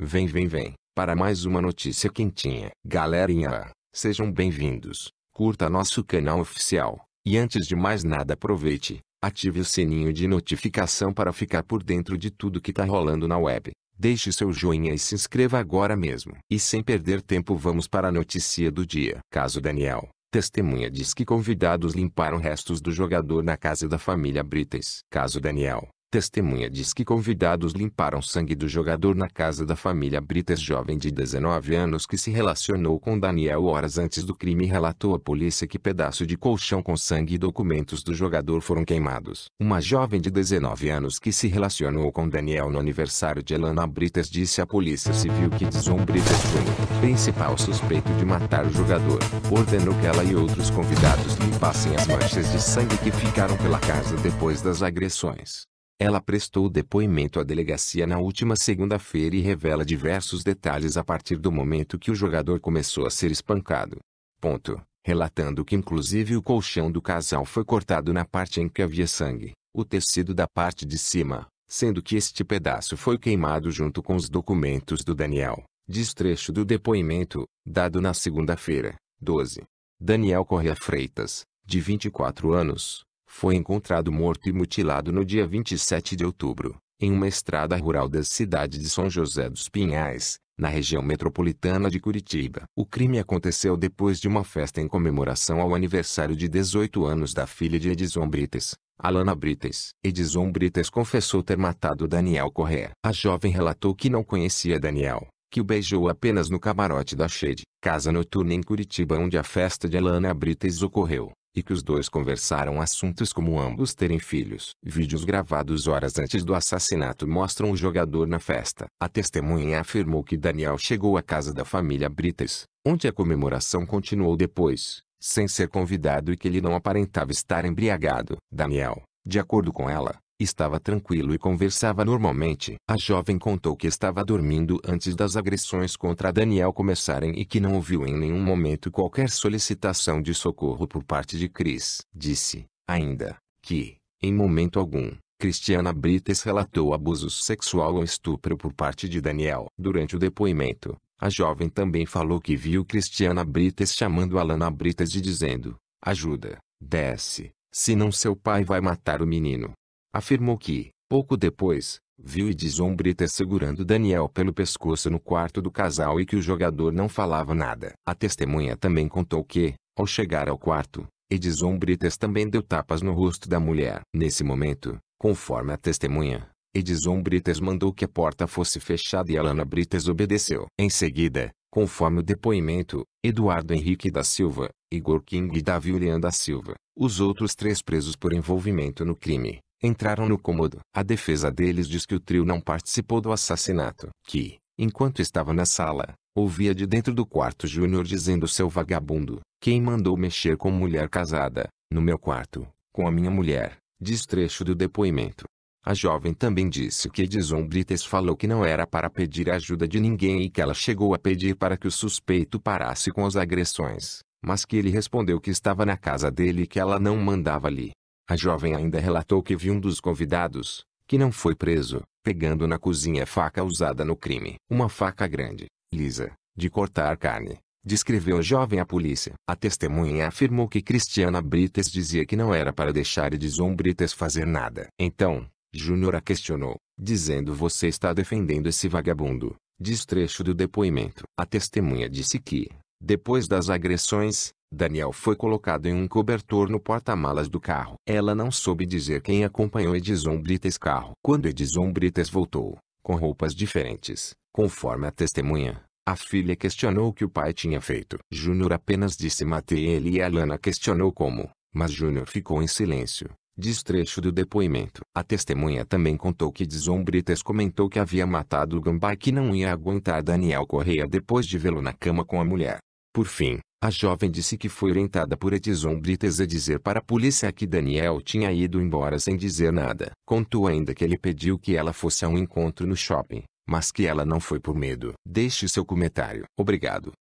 Vem, vem, vem, para mais uma notícia quentinha. Galerinha, sejam bem-vindos. Curta nosso canal oficial. E antes de mais nada, aproveite, ative o sininho de notificação para ficar por dentro de tudo que tá rolando na web. Deixe seu joinha e se inscreva agora mesmo. E sem perder tempo, vamos para a notícia do dia. Caso Daniel. Testemunha diz que convidados limparam restos do jogador na casa da família Brites. Caso Daniel. Testemunha diz que convidados limparam sangue do jogador na casa da família Brites jovem de 19 anos que se relacionou com Daniel horas antes do crime relatou à polícia que pedaço de colchão com sangue e documentos do jogador foram queimados. Uma jovem de 19 anos que se relacionou com Daniel no aniversário de Elana Brites disse à polícia civil que Dizon Brites foi o principal suspeito de matar o jogador. Ordenou que ela e outros convidados limpassem as manchas de sangue que ficaram pela casa depois das agressões. Ela prestou depoimento à delegacia na última segunda-feira e revela diversos detalhes a partir do momento que o jogador começou a ser espancado. Ponto. Relatando que inclusive o colchão do casal foi cortado na parte em que havia sangue, o tecido da parte de cima, sendo que este pedaço foi queimado junto com os documentos do Daniel. Destrecho do depoimento, dado na segunda-feira, 12. Daniel Correa Freitas, de 24 anos, foi encontrado morto e mutilado no dia 27 de outubro, em uma estrada rural da cidade de São José dos Pinhais, na região metropolitana de Curitiba. O crime aconteceu depois de uma festa em comemoração ao aniversário de 18 anos da filha de Edison Brites, Alana Brites. Edison Brites confessou ter matado Daniel Correa. A jovem relatou que não conhecia Daniel, que o beijou apenas no camarote da Shade, casa noturna em Curitiba onde a festa de Alana Brites ocorreu e que os dois conversaram assuntos como ambos terem filhos. Vídeos gravados horas antes do assassinato mostram o jogador na festa. A testemunha afirmou que Daniel chegou à casa da família Brites, onde a comemoração continuou depois, sem ser convidado e que ele não aparentava estar embriagado. Daniel, de acordo com ela, Estava tranquilo e conversava normalmente. A jovem contou que estava dormindo antes das agressões contra Daniel começarem e que não ouviu em nenhum momento qualquer solicitação de socorro por parte de Cris. Disse, ainda, que, em momento algum, Cristiana Brites relatou abuso sexual ou estupro por parte de Daniel. Durante o depoimento, a jovem também falou que viu Cristiana Brites chamando Alana Brites e dizendo: Ajuda, desce, senão seu pai vai matar o menino afirmou que, pouco depois, viu Edison Brita segurando Daniel pelo pescoço no quarto do casal e que o jogador não falava nada. A testemunha também contou que, ao chegar ao quarto, Edison Britas também deu tapas no rosto da mulher. Nesse momento, conforme a testemunha, Edison Britas mandou que a porta fosse fechada e Alana Britas obedeceu. Em seguida, conforme o depoimento, Eduardo Henrique da Silva, Igor King e Davi Ulian da Silva, os outros três presos por envolvimento no crime, entraram no cômodo. A defesa deles diz que o trio não participou do assassinato, que, enquanto estava na sala, ouvia de dentro do quarto Júnior dizendo seu vagabundo, quem mandou mexer com mulher casada, no meu quarto, com a minha mulher, diz trecho do depoimento. A jovem também disse que Edison Brites falou que não era para pedir ajuda de ninguém e que ela chegou a pedir para que o suspeito parasse com as agressões, mas que ele respondeu que estava na casa dele e que ela não mandava ali. A jovem ainda relatou que viu um dos convidados, que não foi preso, pegando na cozinha a faca usada no crime. Uma faca grande, lisa, de cortar carne, descreveu a jovem à polícia. A testemunha afirmou que Cristiana Brites dizia que não era para deixar Edison Brites fazer nada. Então, Júnior a questionou, dizendo você está defendendo esse vagabundo. Destrecho do depoimento. A testemunha disse que, depois das agressões, Daniel foi colocado em um cobertor no porta-malas do carro. Ela não soube dizer quem acompanhou Edison Brites carro. Quando Edison Brites voltou, com roupas diferentes, conforme a testemunha, a filha questionou o que o pai tinha feito. Júnior apenas disse matei ele e Alana questionou como, mas Júnior ficou em silêncio. Diz trecho do depoimento. A testemunha também contou que Dizon Brites comentou que havia matado o gambá e que não ia aguentar Daniel Correia depois de vê-lo na cama com a mulher. Por fim, a jovem disse que foi orientada por Edison Brites a dizer para a polícia que Daniel tinha ido embora sem dizer nada. Contou ainda que ele pediu que ela fosse a um encontro no shopping, mas que ela não foi por medo. Deixe seu comentário. Obrigado.